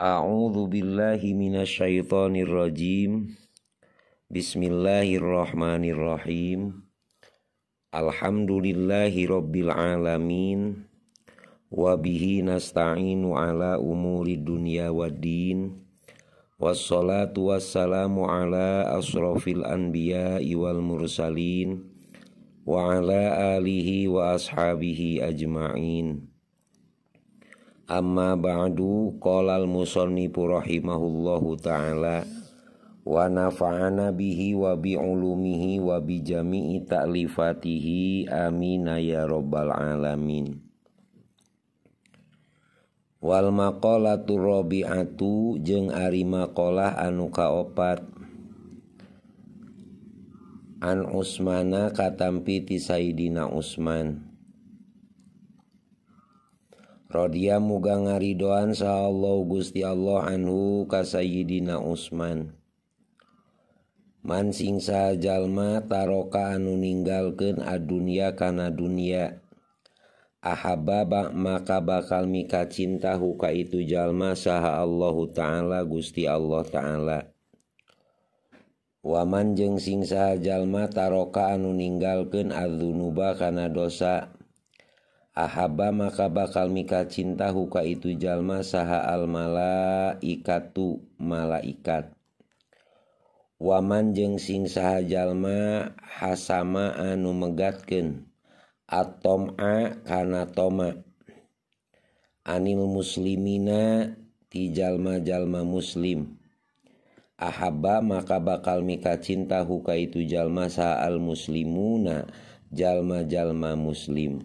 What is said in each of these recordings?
A'udzu billahi minasyaitonir rajim. Bismillahirrahmanirrahim. Alhamdulillahi rabbil alamin. Wa bihi nasta'inu ala umuri dunya waddin. Wassalatu wassalamu ala asrofil anbiya wal mursalin wa ala alihi wa ashabihi ajma'in. Amma ba'du qala al-musannifu rahimahullahu ta'ala wa nafa'ana bihi wa bi ulumihi wa bi jami'i ta'lifatihi amina ya rabbal alamin Wal maqalatu rabi'atu jeung ari maqalah anu kaopat An Usmana katampi ti Sayyidina Usman roddia mugang nga doan sah Allah gusti Allah Anhu kassayyidina Uman Man singsajallma taroka anu meninggalken ania karena dunia Ah baba bak maka bakal mika cintahuka itu jalma sah Allahu ta'ala Gui Allah ta'ala waman jeng singsa jalma taroka anu meninggalkan unba karena dosa a haba maka bakal mika cintahuka itu jallma saha al malaikatu malaikat Waman jeng singsaha jalma hasama an numegagatken atom a kan to Anil muslimina ti Jalma jalma muslim Ahba maka bakal mika cintahuka itu jalma sahal muslim muuna jalma-jallma muslim.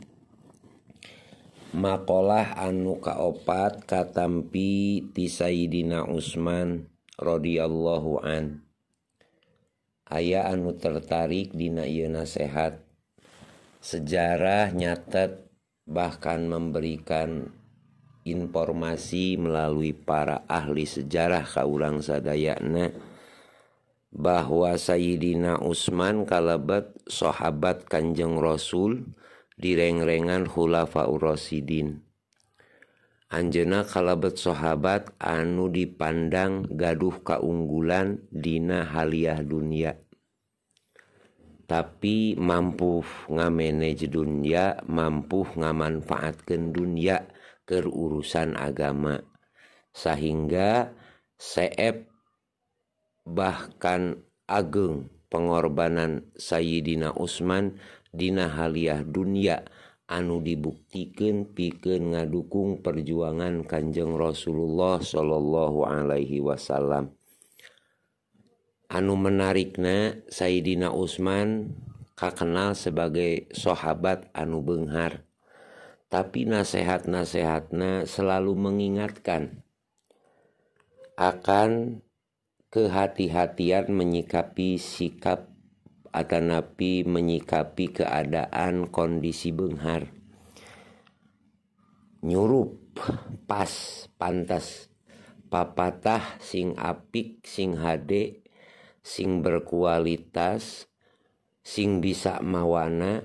Maolah anu Kaopat katampi T Sayyidina Uman rodhiallahu Ayanmu tertarik di yunasehat sejarah nyatet bahkan memberikan informasi melalui para ahli sejarah kauurangsadayna bahwa Sayyidina Utman kalebet sahabatbat Kanjeng Rasul, di reng-rengan hulafa Rasidin. Anjena kalebet sahabat anu dipandang gaduh keunggulan dina haliah dunia. Tapi mampu ngamenej dunia, mampu ngamanfaatkan dunia ke agama. Sehingga seep bahkan ageng pengorbanan Sayyidina Usman dina haliah dunia anu dibuktikan piken ngadukung perjuangan Kanjeng Rasulullah saw Alaihi Wasallam anu menarikna Sayyidina Usman kakenal sebagai sahabat anu Benghar tapi nasihat nasihatnya selalu mengingatkan akan kehati-hatian menyikapi sikap atau napi menyikapi keadaan kondisi benghar nyurup pas pantas papatah sing apik sing hade sing berkualitas sing bisa mawana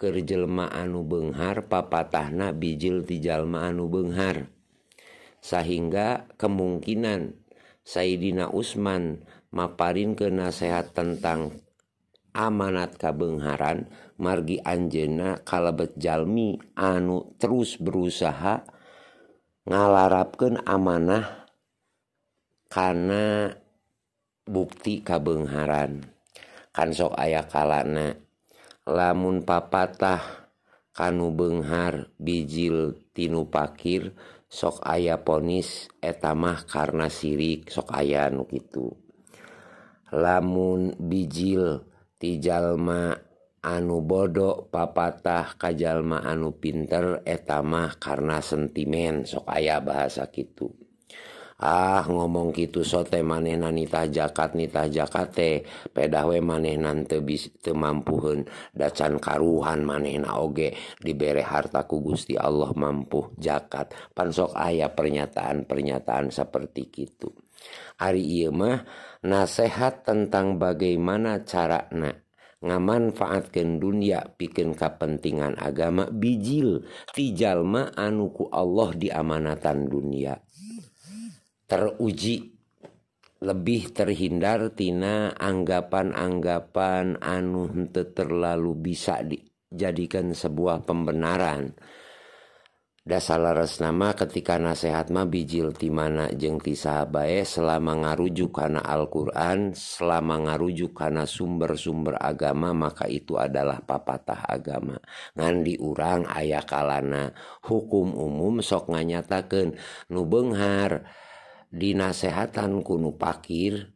kerjelma anu benghar papatahna bijil tijalma anu benghar sehingga kemungkinan Sayyidina Utsman Maparin ke naasehat tentang amanatkabengaran Margi Anjena kalebet Jami anu terus berusaha ngalarapkan amanah karena buktikabengaran kan sok aya kalna Lamun papatah Kanu Benghar bijjil Tinu Pakkir, sok ayah ponis etamah karena sirik sok ayah nu gitu lamun bijil tijalma anu bodoh papatah kajalma anu pinter etamah karena sentimen sok ayah bahasa gitu ah ngomong gitu sote maneh nanita jakat nitah jakate pedahwe maneh nante tebis temampuhun dacan karuhan maneh na oge dibere hartaku Gusti Allah mampu jakat pansok ayah pernyataan-pernyataan seperti gitu Ari iya mah nasehat tentang bagaimana cara na ngamanfaatkan dunia bikin kepentingan agama bijil tijalma anuku Allah diamanatan dunia teruji lebih terhindar tina anggapan-anggapan anu hente terlalu bisa dijadikan sebuah pembenaran. dasar nama ketika nasihat ma bijil timana jeng ti sahabae selama ngarujuk karena Al-Quran, selama ngarujuk karena sumber-sumber agama maka itu adalah papatah agama. ngan diurang ayakalana hukum umum sok nganyatakan nubenghar dinasehatan kunu pakir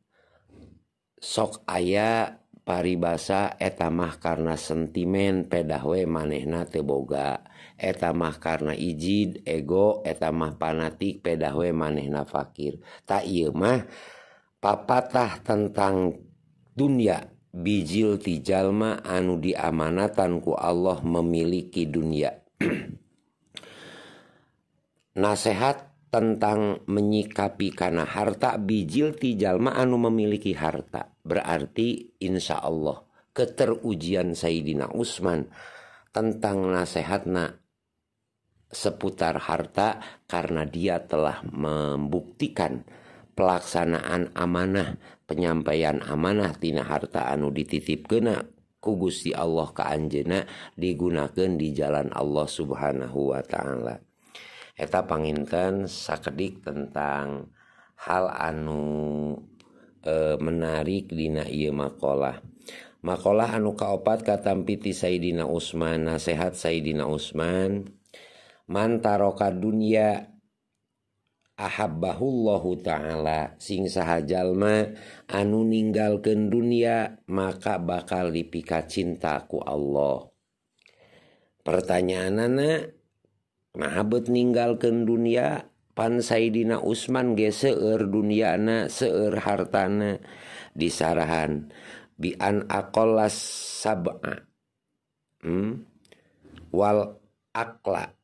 sok aya paribasa etamah karena sentimen pedahwe manehna teboga etamah karena ijid ego etamah panatik pedahwe manehna fakir tak iya mah papatah tentang dunia bijil tijalma anu diamanatanku Allah memiliki dunia nasehat tentang menyikapi karena harta bijil tijalma anu memiliki harta berarti insya Allah keterujian Sayyidina Usman tentang nasihatna seputar harta karena dia telah membuktikan pelaksanaan amanah penyampaian amanah tina harta anu dititip kena kugusi Allah ke Anjena digunakan di jalan Allah subhanahu wa ta'ala penginkan sakedik tentang hal anu e, menarik Di ia makalah makalah anu kauopat kata piti Sayyidina Utsman nasehat Sayyidina Utsman mantaroka dunia aabbalahu ta'ala sing sahjallma anu meninggal ke dunia maka bakal lipika cintaku Allah pertanyaan anak ninggal ke dunia pan Saidina Usman ge seueur na seueur hartana disarahan bi an akolas sab'a hmm? wal akla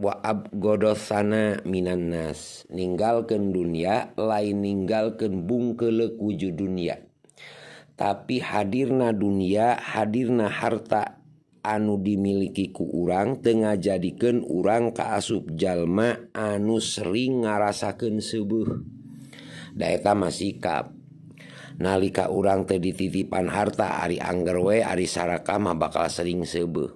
wa ab godosana minan nas ninggal ke dunia lain ninggal ninggalkan bungkele kuju dunia tapi hadirna dunia hadirna harta anu dimiliki ku urang tengah jadiken urang ke asub Jalma anu sering ngarasakken sebeuh dayeta masih sikap nalika urang tedit titipan harta Ari Anggerwe Arisarka bakal sering sebeuh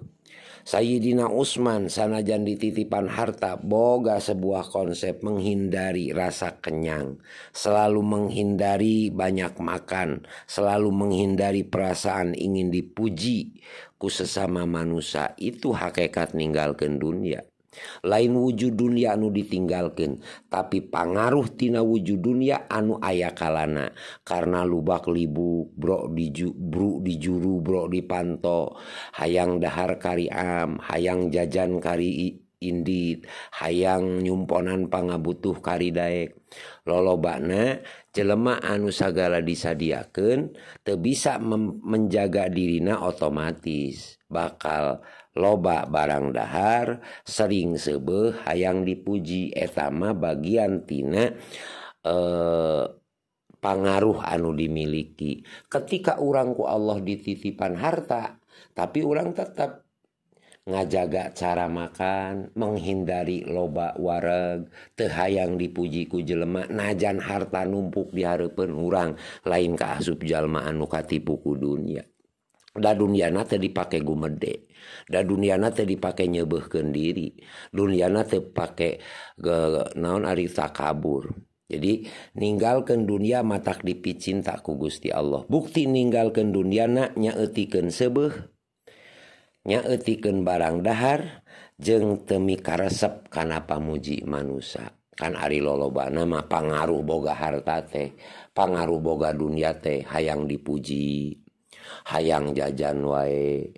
Sayyidina Usman sanajan dititipan harta boga sebuah konsep menghindari rasa kenyang, selalu menghindari banyak makan, selalu menghindari perasaan ingin dipuji ku sesama manusia itu hakikat ninggalkan dunia lain wujud dunia anu ditinggalkan tapi pengaruh tina wujud dunia anu ayakalana kalana karena lubak libu Bro diju Bro di juru Bro di panto hayang dahar kari am, hayang jajan kari indit, hayang nyumponan pangabutuh kari Daek lolo bakna jelema anu sagala disadiaken te bisa menjaga dirina otomatis bakal Loba barang dahar sering sebeh hayang dipuji etama bagiantina eh, panruh anu dimiliki Ke orangku Allah dititipan harta tapi orang tetap ngajagak cara makan menghindari loba warreg tehhaang dipujiku jelemak najan harta numpuk diharapen orang lainkahub Jalma anukatipuku dunia. da duniana teh dipakai gumede da duniana teh dipakai nyebehkan diri duniana teh pakai naon arita kabur jadi ninggalkan dunia matak dipicin takku Gusti Allah bukti ninggalkan dunia naknya etiken sebeh nya barang dahar jeng temi karesep karena pamuji manusia kan Ari loloba nama pengaruh boga harta teh pengaruh boga dunia teh hayang dipuji Hayang jajan wae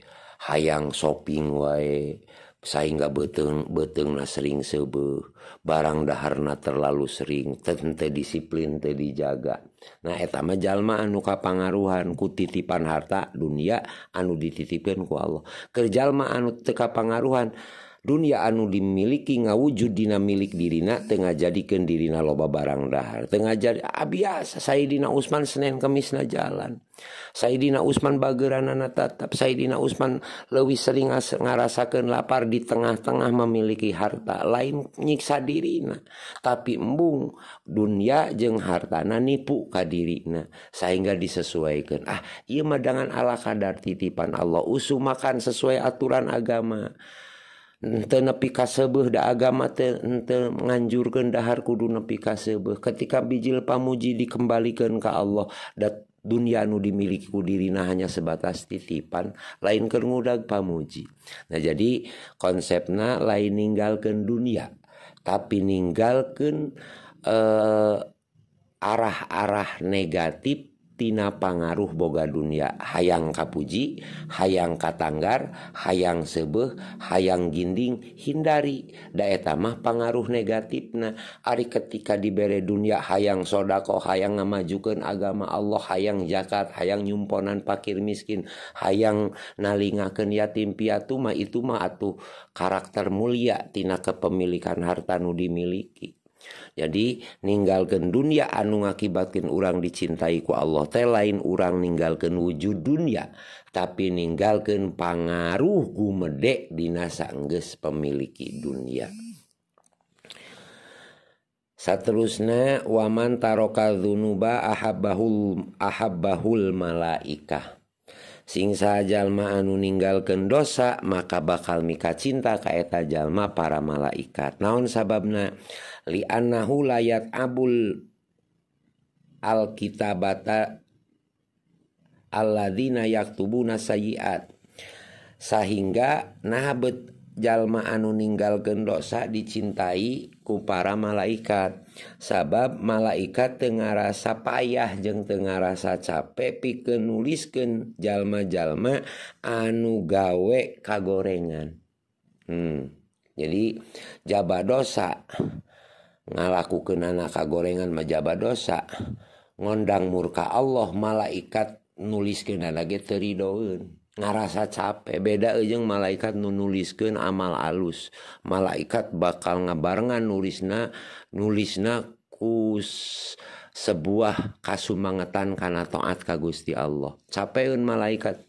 hayang soping waeinggga beteg beteng na sering sebeuh barang dahharnala sering ten disiplin te dijaga na eta majalma anu ka pangaruhan kutitipan harta dunia anu ditititippin ku Allah kejalma anu teka pangaruhan. Du anu dimiliki nga wujud dina milik dirina tengah jadikan dirina loba barang dahartengah jadi Abyas ah, Sayyidina Utman Senin kemisna jalan Sayyidina Utman baggera Nana tetap Sayyidina Utsman lebih seringa-sengarasakan lapar di tengah-tengah memiliki harta lainnyiksa dirina tapi embung dunia jeng harta nanipu kadirina sehingga disesuaikan ah ia madngan Allah kadar titipan Allah usu makan sesuai aturan agama. ente nepi kasebeh da agama teh ente nganjurkeun dahar kudu nepi kasebeh ketika bijil pamuji dikembalikan ke Allah dat dunia anu dimiliki ku dirina hanya sebatas titipan lain keur ngudag pamuji nah jadi konsepna lain ninggalkan dunia tapi ninggalkan eh, arah-arah negatif tina pangaruh boga dunia hayang kapuji hayang katanggar hayang sebeh hayang ginding hindari daeta mah pangaruh negatif nah Ari ketika diberre dunia hayang sodako hayang ngamajukan agama Allah hayang jakat hayang nyumponan pakir miskin hayang nalingaken yatim mah itu mah atuh karakter mulia tina kepemilikan harta nu dimiliki jadi ninggalkan dunia anu ngakibatkan orang dicintai ku Allah teh lain orang ninggalkan wujud dunia tapi ninggalkan pangaruh gumedek dinasa engges pemiliki dunia Saterusna waman taroka dzunuba ahabahul ahabbahul malaikah sing sajalma anu ninggalken dosa maka bakal mika cinta kaeta jalma para malaikat naon sababna li lianahu layat Abul Alkitabata Allaadzina yaktubuna sayiat sehingga nahabet Jalma anu meninggalgenddossa dicintai ku para malaikat sabab malaikat tengah rasa payah jeung tengah rasa cap pepi kenulis jalma-jalma anu gawe kagorengan hmm, jadi jaba dosa ngalaku kenana kagorengan majaba dosa Ngondang murka Allah malaikat nulis kennagetteri daun. rasa capek beda ujeng malaikat nu nulis keun amal alus malaikat bakal ngebarngan nulis na nulis na ku sebuah kasumantan karena tomat ka Gusti Allah capun malaikat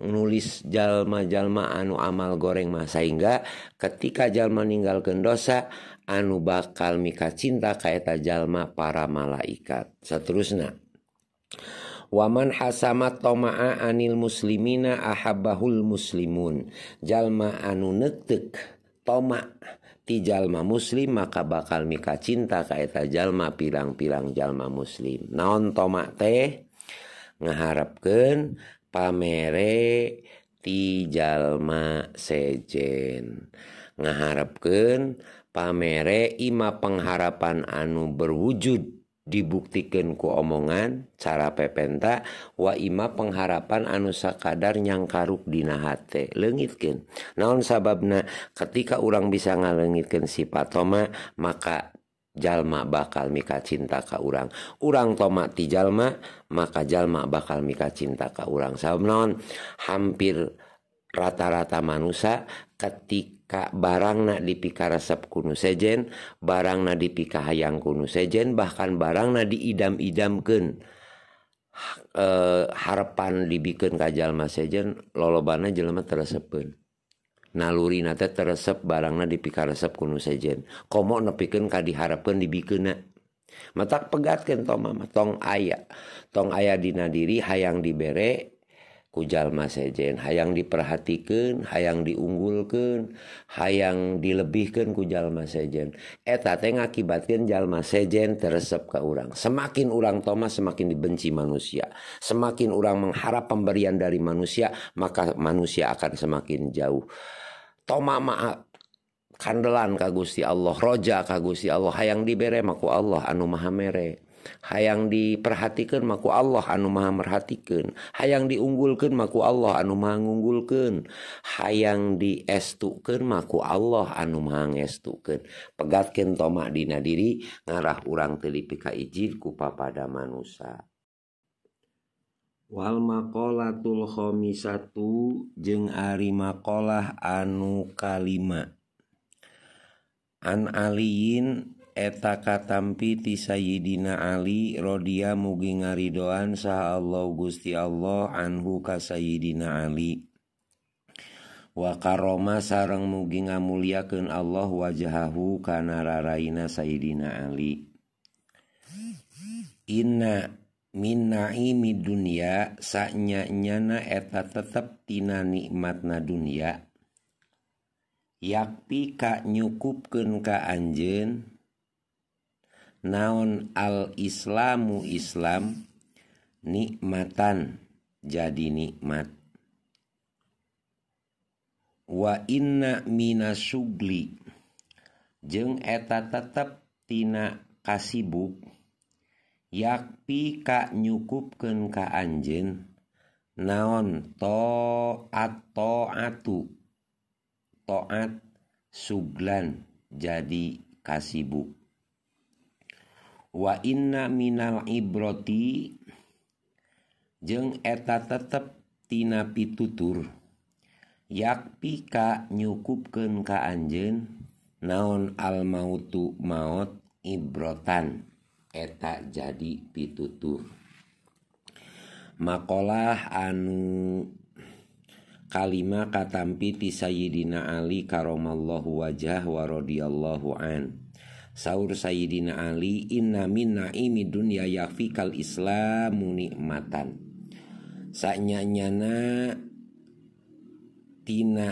nulis jalma- jalma anu amal goreng masa enggak ketika jalma meninggal ke dosa anu bakal mika cinta kaeta jalma para malaikat seterus na Waman asamat tomaa anil muslimin na a habbahul muslimun jalma anu nedeg tomak ti Jalma muslim maka bakal mika cinta kaeta jalma pilang-pilang jalma muslim non tomak teh ngaharapkan pamere tijallma sejen ngaharapkan pamere ima pengharapan anu berwujud. dibuktikan keomongan cara pepenta waima pengharapan anusa kadarnyang karukdina H legitkin namun sababna ketika orang bisa ngalengitkan sifatmat maka Jalma bakal mika cinta kau urang urang tomat di Jalma maka Jalma bakal mika cinta kau urang Sam nonon hampir rata-rata manusia ketika barang na dipika resep kuno sejen barang na dipika hayang kuno sejen bahkan barang na di idam ijamken hapan eh, dibiken ka Jalma sejen loloban jelma terep nalurinate teresep barang na dipika resep kuno sejen kom nepiken di Harpan dibiken metak pega mama tong aya tong ayah didiri hayang diberre jalma sejen hayang diperhatikan hayang diunggulkan hayang dilebihkan kujallma sejen eta ngakibatkan jalma sejen teresep ke orang semakin orang Thomas semakin dibenci manusia semakin orang mengharap pemberian dari manusia maka manusia akan semakin jauh Toma maaf kandelan ka Gusti Allah roja ka Gusti Allah hayang dibere maku Allah anu maha mere hayang diperhatikan maku Allah anu maha merhatiken hayang diunggulken maku Allah anu mahangunggulken hayang diestuken maku Allah anu mangestuken pegaken tomak dina diri ngarah urang telip pi ka iij ku papada mansa wal maqatulhomi satu je arima qlah anu kalima analiin Eetapit ti Sayyidina Ali rodya muging ngaarihoan sah Allah gusti Allah Anhu kasayyidina Ali Waka Roma sareng muging nga mulia ke Allah wajahhukana Raina Sayyidina Ali Innamina minia sanyanyana Erta tetaptina nikmat nania ya pi ka nyuku kekaanjen, naon al islamu islam nikmatan jadi nikmat wa inna mina sugli jeng eta tetep tina kasibuk yakpi ka nyukupkeun ka anjeun naon to ato atu toat suglan jadi kasibuk Wa inna minal ibroti jeng eta ptina pi tuturyak pika nyuukukenkaanjen naon almautu maut ibrotan eta jadi pitutur Maolah anu kalima katampii Sayyidina Ali karoallah wajah war rodhiyallahuan. Saur Sayyidina Ali inna min ini dunia ya fikal Islam munikmatansnyanyanatina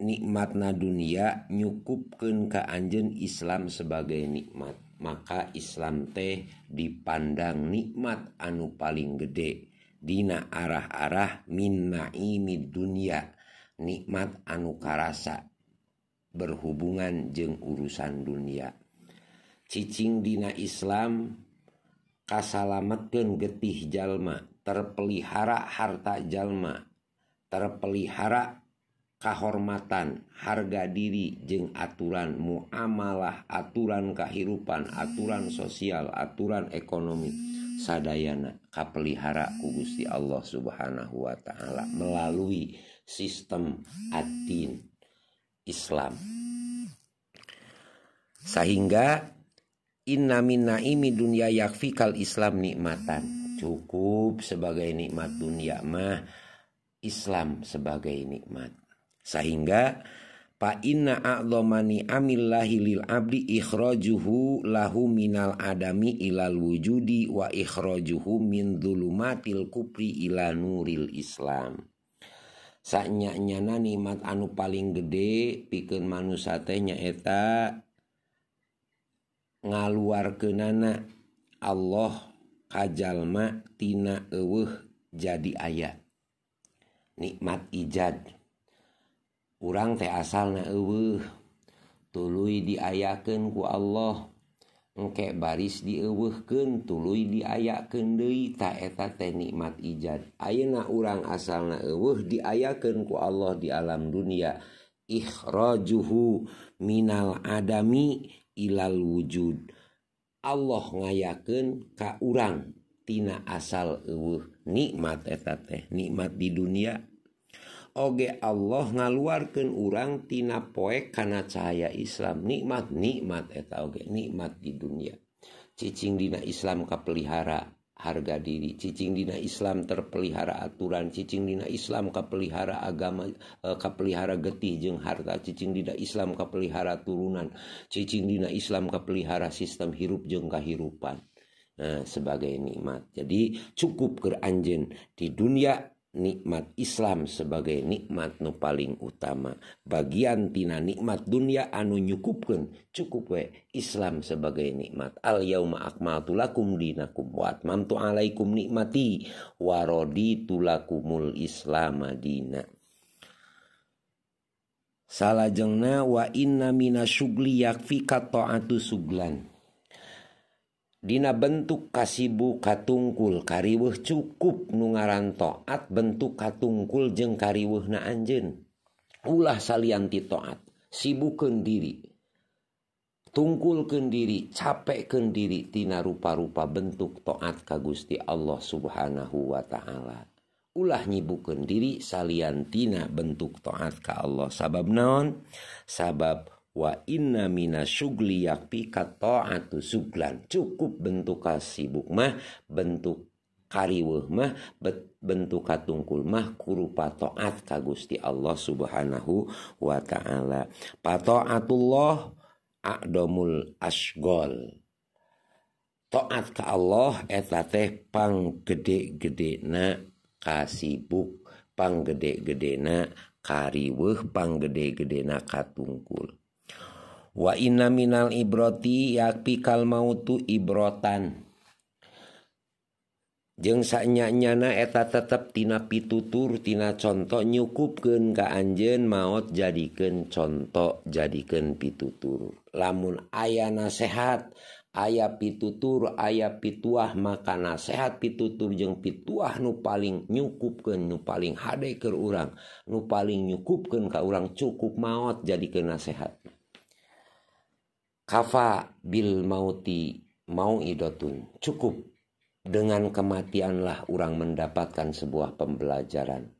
nikmat nania nyukup ke keanjen Islam sebagai nikmat maka Islam teh dipandang nikmat anu paling gede Dina arah arah minnaimi dunia nikmat anu karsa. berhubungan jeng urusan dunia cicing Dina Islam kasalamatkan getih jalma terpelihara harta jalma terpelihara kehormatan harga diri jeng aturan muamalah aturan kehidupan aturan sosial aturan ekonomi sadayana kapelihara ku Gusti Allah Subhanahu wa taala melalui sistem atin Islam. Sehingga inna min dunia dunya yakfikal Islam nikmatan. Cukup sebagai nikmat dunia mah Islam sebagai nikmat. Sehingga fa inna a'dhamani amillahi lil abdi ikhrajuhu lahu minal adami ilal wujudi wa ikhrajuhu min dhulumatil kupri ila nuril islam nyanyana nikmat anu paling gede pi mannya eta ngalu ke nana Allah kajjaltina jadi ayat nikmat ijad u te asal na tulu diayakenku Allah kek baris diewuhken tulu diayaken dewi taeta teh nikmat ijad aye na orangrang asal nawu diayakenku Allah di alam dunia khro juhu Minal adai Ila wujud Allah ngayken karangtina asal wu nikmateta teh nikmat di dunia Oge Allah ngaluarkan orang tina poek karena cahaya Islam nikmat nikmat eta oge nikmat di dunia cicing dina Islam kepelihara harga diri cicing dina Islam terpelihara aturan cicing dina Islam kepelihara agama eh, kapelihara getih jeng harta cicing dina Islam kepelihara turunan cicing dina Islam kepelihara sistem hirup jeng kahirupan nah, sebagai nikmat jadi cukup ke anjen di dunia nikmat Islam sebagai nikmat nu paling utama bagian tina nikmat dunia anu nyukupken cukup we Islam sebagai nikmat al-yauma akmaltulakum dinakum wa atmamtu alaikum nikmati warodi tulakumul Islam Madinah Salajengna wa inna mina sugli yakfi katoatu suglan Dina bentuk kasibu katungkul kariwuh cukup nungaran toat bentuk katungkul jeng kariwuh na anjen. Ulah salianti toat, sibuk diri. Tungkul kendiri, capek kendiri, tina rupa-rupa bentuk toat ka Gusti Allah subhanahu wa ta'ala. Ulah nyibukeun diri saliantina bentuk toat ka Allah. Sabab naon? Sabab wa inna mina syugli yakpika ta'atu suglan cukup bentuk kasibuk mah bentuk kariweuh mah bentuk katungkul mah kurupa toat ka Gusti Allah Subhanahu wa taala patoatullah akdomul asgol toat ka Allah etate pang gede-gedena kasibuk pang gede na kariweuh pang gede-gedena katungkul al ibroti ya pikal mau tuh ibrotan jengsanyanya na eta tetaptina pituturtina contoh nyukup keka anjen maut jadiken contoh jadiken pitutur lamun ayah nasehat aya pitutur aya pituah maka nasehat pitu tur jeng pituah nu paling nyukup ke nu paling hadai ke urang nu paling nyukup kengka urang cukup maut jadi ke nasehatnya kafa bil mauti mau idotun cukup dengan kematianlah orang mendapatkan sebuah pembelajaran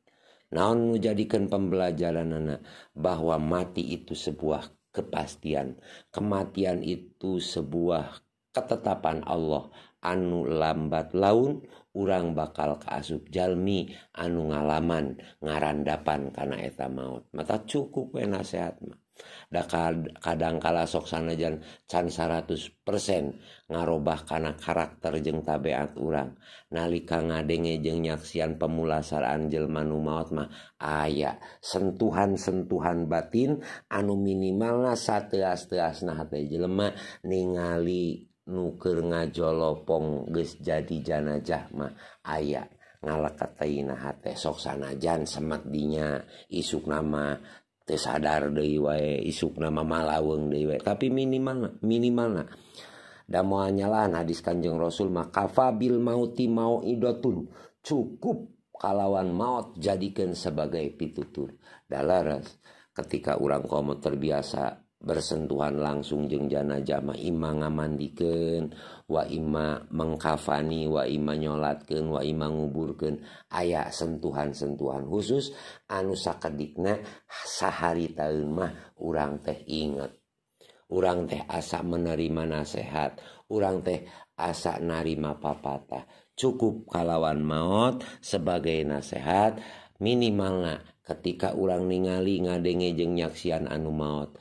naon menjadikan pembelajaran anak bahwa mati itu sebuah kepastian kematian itu sebuah ketetapan Allah anu lambat laun urang bakal keasup jalmi anu ngalaman ngarandapan karena eta maut mata cukup we sehat mah kadangkala soksanajanchansa ratus persen ngarobakana karakter jeng tabbeat urang nalika ngadenge jengyaksan pemulasar Anjlma Numatma aya sentuhansentuhan batin anu minimallah satte asteas naate jelemak ningali nuker ngajolopong ge jadi janajahma aya ngaleket naate soksana jan semakdinya isuk nama sadar Dewi wae isuk nama malaweng Dewi wae tapi minimal minimal nah dan mau nah hadis kanjeng Rasul maka fabil mauti mau idotun cukup kalawan maut jadikan sebagai pitutur dalaras ketika orang komo terbiasa bersentuhan langsung jengjannajahmaanga mandikken waima mengkafani wayolatken wanguburken aya sentuhansentuhan khusus anususa kediggnaharimah urang teh inget urang teh asak menerima nasehat urang teh asak narima papatah cukup kalawan maut sebagai nasehat minimala ketika urang ningali ngadenge jengnyaaksian anu maut.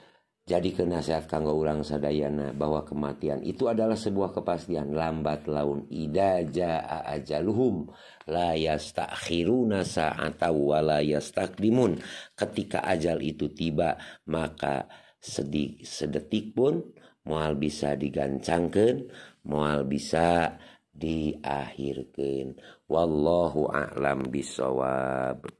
Jadi kenasihat kanggo ulang sadayana bahwa kematian itu adalah sebuah kepastian lambat laun ida jaa ajaluhum la yastakhiruna sa'ata wa la yastakdimun. Ketika ajal itu tiba maka sedi, sedetik pun moal bisa digancangkan, moal bisa diakhirkan. Wallahu a'lam bisawab.